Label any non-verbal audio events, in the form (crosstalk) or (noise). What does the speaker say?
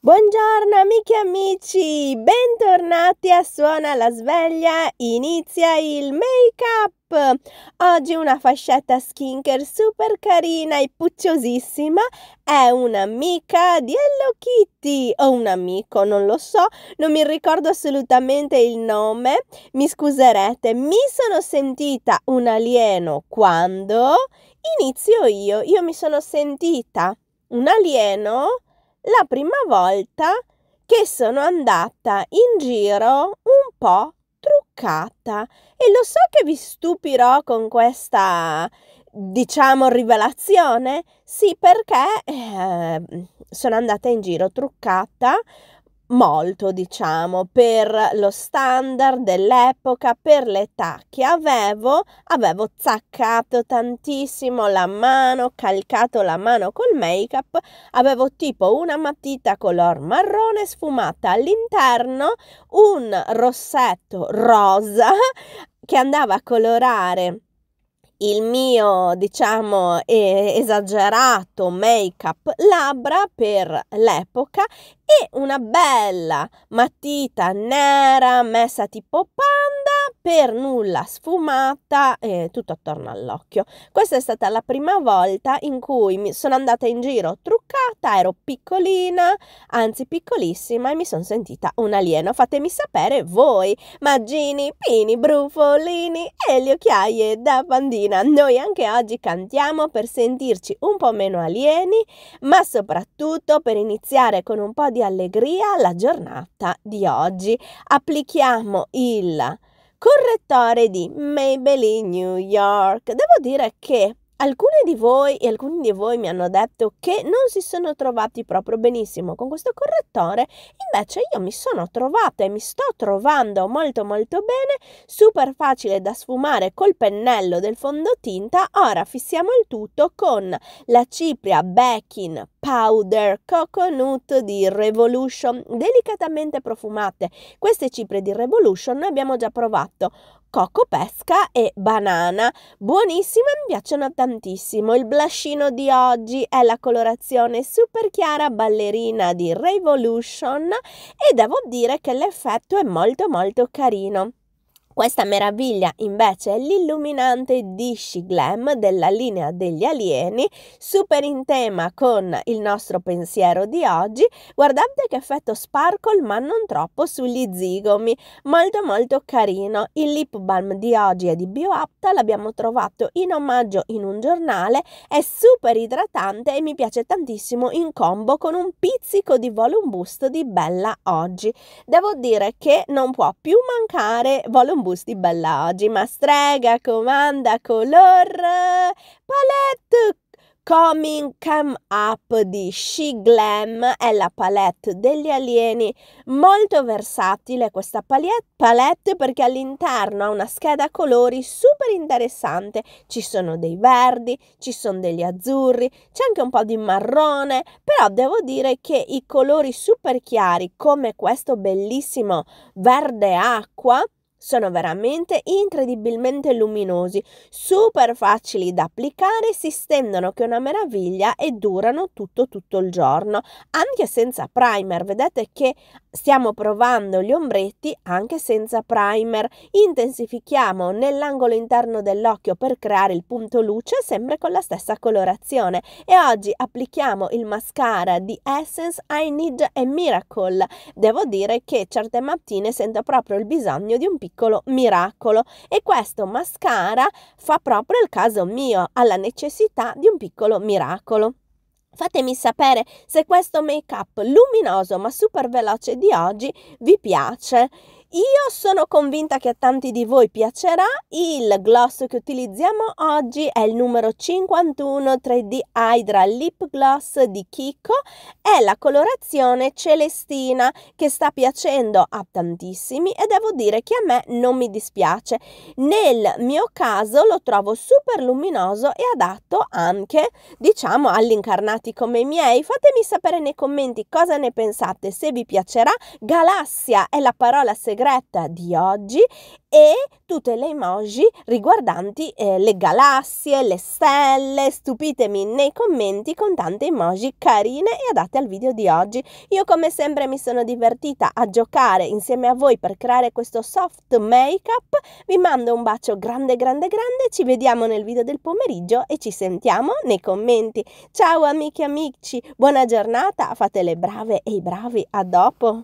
Buongiorno amiche e amici, bentornati a Suona la sveglia, inizia il make up! Oggi una fascetta skincare super carina e pucciosissima è un'amica di Hello Kitty o un amico, non lo so, non mi ricordo assolutamente il nome, mi scuserete, mi sono sentita un alieno quando inizio io, io mi sono sentita un alieno la prima volta che sono andata in giro un po' truccata e lo so che vi stupirò con questa diciamo rivelazione sì perché eh, sono andata in giro truccata molto, diciamo, per lo standard dell'epoca, per l'età che avevo, avevo zaccato tantissimo la mano, calcato la mano col make-up, avevo tipo una matita color marrone sfumata all'interno, un rossetto rosa (laughs) che andava a colorare il mio, diciamo, esagerato make-up labbra per l'epoca e una bella matita nera messa tipo pan per nulla sfumata eh, tutto attorno all'occhio. Questa è stata la prima volta in cui sono andata in giro truccata, ero piccolina, anzi piccolissima e mi sono sentita un alieno. Fatemi sapere voi, Maggini, Pini, Brufolini e le occhiaie da bandina. Noi anche oggi cantiamo per sentirci un po' meno alieni, ma soprattutto per iniziare con un po' di allegria la giornata di oggi. Applichiamo il correttore di Maybelline New York. Devo dire che Alcune di voi e alcuni di voi mi hanno detto che non si sono trovati proprio benissimo con questo correttore, invece io mi sono trovata e mi sto trovando molto molto bene, super facile da sfumare col pennello del fondotinta. Ora fissiamo il tutto con la cipria Baking Powder Coconut di Revolution, delicatamente profumate. Queste ciprie di Revolution abbiamo già provato, cocco pesca e banana. Buonissime, mi piacciono tantissimo tantissimo. Il blushino di oggi è la colorazione super chiara ballerina di Revolution e devo dire che l'effetto è molto molto carino. Questa meraviglia invece è l'illuminante Dishi Glam della linea degli alieni, super in tema con il nostro pensiero di oggi. Guardate che effetto sparkle ma non troppo sugli zigomi, molto molto carino. Il lip balm di oggi è di BioApta, l'abbiamo trovato in omaggio in un giornale, è super idratante e mi piace tantissimo in combo con un pizzico di volume boost di Bella oggi. Devo dire che non può più mancare volume boost autobus di ma strega comanda color palette Coming Come Up di She Glam è la palette degli alieni, molto versatile questa palette perché all'interno ha una scheda colori super interessante, ci sono dei verdi, ci sono degli azzurri, c'è anche un po' di marrone, però devo dire che i colori super chiari come questo bellissimo verde acqua sono veramente incredibilmente luminosi, super facili da applicare, si stendono che è una meraviglia e durano tutto tutto il giorno, anche senza primer. Vedete che stiamo provando gli ombretti anche senza primer. Intensifichiamo nell'angolo interno dell'occhio per creare il punto luce sempre con la stessa colorazione e oggi applichiamo il mascara di Essence I Need a Miracle. Devo dire che certe mattine sento proprio il bisogno di un piccolo piccolo miracolo e questo mascara fa proprio il caso mio, alla necessità di un piccolo miracolo. Fatemi sapere se questo make up luminoso ma super veloce di oggi vi piace. Io sono convinta che a tanti di voi piacerà, il gloss che utilizziamo oggi è il numero 51 3D Hydra Lip Gloss di Kiko, è la colorazione celestina che sta piacendo a tantissimi e devo dire che a me non mi dispiace. Nel mio caso lo trovo super luminoso e adatto anche, diciamo, agli incarnati come i miei. Fatemi sapere nei commenti cosa ne pensate, se vi piacerà. Galassia è la parola segreta segreta di oggi e tutte le emoji riguardanti eh, le galassie, le stelle. Stupitemi nei commenti con tante emoji carine e adatte al video di oggi. Io come sempre mi sono divertita a giocare insieme a voi per creare questo soft makeup. Vi mando un bacio grande grande grande, ci vediamo nel video del pomeriggio e ci sentiamo nei commenti. Ciao amiche e amici, buona giornata, fate le brave e i bravi, a dopo!